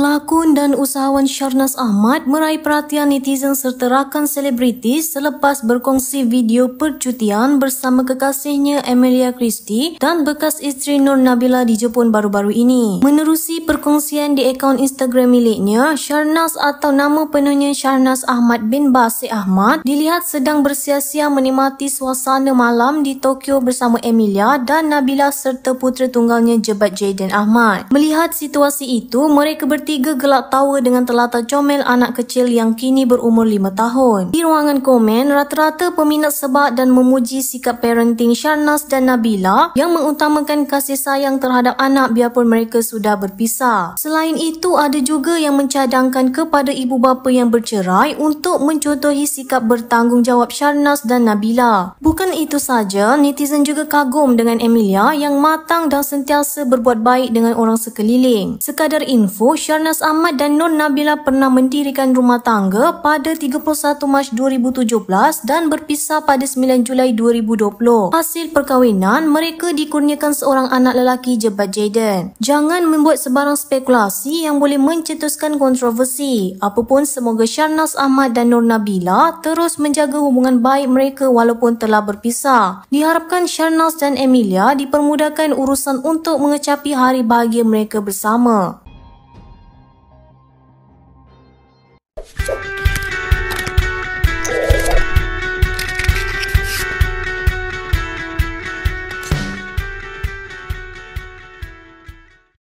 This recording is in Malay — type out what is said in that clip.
Pelakon dan usahawan Sharnas Ahmad meraih perhatian netizen serta rakan selebriti selepas berkongsi video percutian bersama kekasihnya Amelia Christie dan bekas isteri Nur Nabila di Jepun baru-baru ini. Menerusi perkongsian di akaun Instagram miliknya, Sharnas atau nama penuhnya Sharnas Ahmad bin Basik Ahmad dilihat sedang bersia-sia menikmati suasana malam di Tokyo bersama Amelia dan Nabila serta putera tunggalnya Jebat Jaden Ahmad. Melihat situasi itu, mereka bertindak ketiga gelak tawa dengan telata comel anak kecil yang kini berumur 5 tahun. Di ruangan komen, rata-rata peminat sebat dan memuji sikap parenting Sharnas dan Nabila yang mengutamakan kasih sayang terhadap anak biarpun mereka sudah berpisah. Selain itu, ada juga yang mencadangkan kepada ibu bapa yang bercerai untuk mencontohi sikap bertanggungjawab Sharnas dan Nabila. Bukan itu saja, netizen juga kagum dengan Emilia yang matang dan sentiasa berbuat baik dengan orang sekeliling. Sekadar info, Sharnas Syarnas Ahmad dan Nur Nabila pernah mendirikan rumah tangga pada 31 Mac 2017 dan berpisah pada 9 Julai 2020. Hasil perkahwinan, mereka dikurniakan seorang anak lelaki jebat Jaden. Jangan membuat sebarang spekulasi yang boleh mencetuskan kontroversi. Apapun, semoga Syarnas Ahmad dan Nur Nabila terus menjaga hubungan baik mereka walaupun telah berpisah. Diharapkan Syarnas dan Emilia dipermudahkan urusan untuk mengecapi hari bahagia mereka bersama.